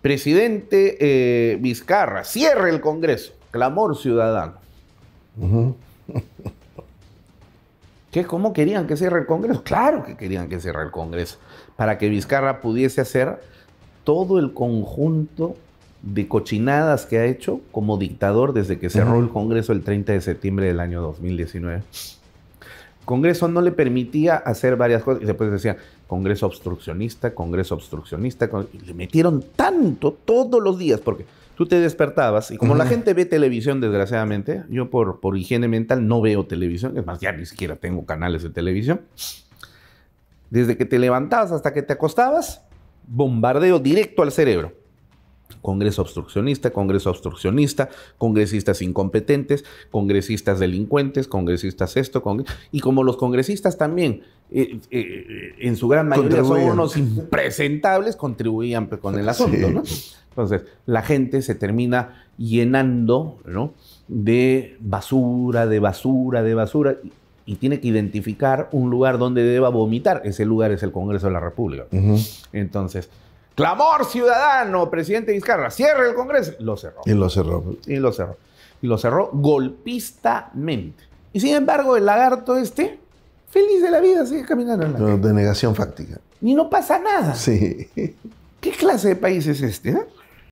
Presidente eh, Vizcarra, cierre el Congreso, clamor ciudadano. ¿Qué, ¿Cómo querían que cierre el Congreso? Claro que querían que cierre el Congreso, para que Vizcarra pudiese hacer todo el conjunto de cochinadas que ha hecho como dictador desde que cerró el Congreso el 30 de septiembre del año 2019. Congreso no le permitía hacer varias cosas. Y después decía Congreso obstruccionista, Congreso obstruccionista. le metieron tanto todos los días, porque tú te despertabas y como la gente ve televisión, desgraciadamente, yo por, por higiene mental no veo televisión, es más, ya ni siquiera tengo canales de televisión. Desde que te levantabas hasta que te acostabas, bombardeo directo al cerebro. Congreso obstruccionista, Congreso obstruccionista, congresistas incompetentes, congresistas delincuentes, congresistas esto, y como los congresistas también, eh, eh, eh, en su gran mayoría son unos impresentables, contribuían pues, con el asunto. Entonces, la gente se termina llenando ¿no? de basura, de basura, de basura, y tiene que identificar un lugar donde deba vomitar. Ese lugar es el Congreso de la República. Entonces, Clamor ciudadano, presidente Vizcarra, cierre el Congreso. Lo cerró. Y lo cerró. Y lo cerró. Y lo cerró golpistamente. Y sin embargo, el lagarto este, feliz de la vida, sigue caminando en la De negación fáctica. Y no pasa nada. Sí. ¿Qué clase de país es este? Eh?